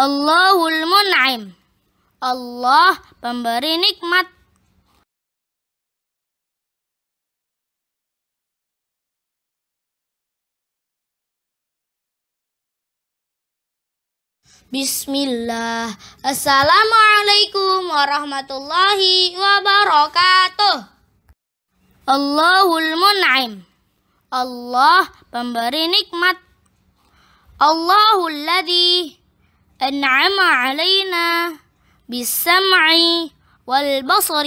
Allahul mun'im. Allah pemberi nikmat. Bismillah. Assalamualaikum warahmatullahi wabarakatuh. Allahul mun'im. Allah pemberi nikmat. Allahul ladhi. أنعم علينا بالسمع والبصر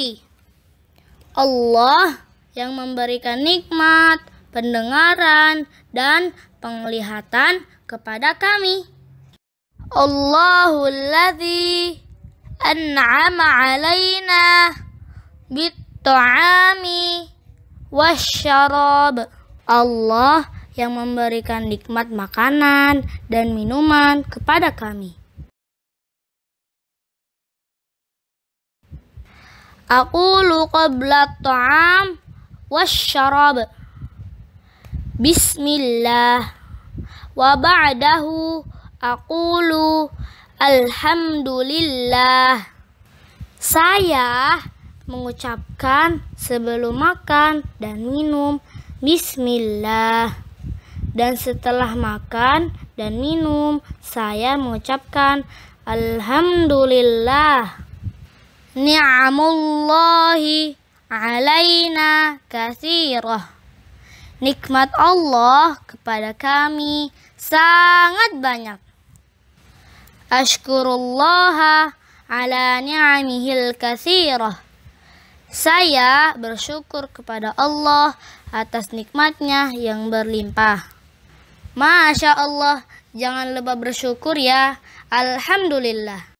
Allah yang memberikan nikmat, pendengaran, dan penglihatan kepada kami. Allahul ladzi an'ama alaina bit-ta'ami wasyarab. Allah yang memberikan nikmat makanan dan minuman kepada kami. Aqulu qabla ta'am wasyarab. Bismillah. Wa ba'dahu aqulu alhamdulillah. Saya mengucapkan sebelum makan dan minum bismillah. Dan setelah makan dan minum, saya mengucapkan alhamdulillah ni'amullahi alaina kasirah. Nikmat Allah kepada kami sangat banyak. Ashkurullaha ala ni'amihil kasirah. Saya bersyukur kepada Allah atas nikmatnya yang berlimpah. Masya Allah, jangan lupa bersyukur ya. Alhamdulillah.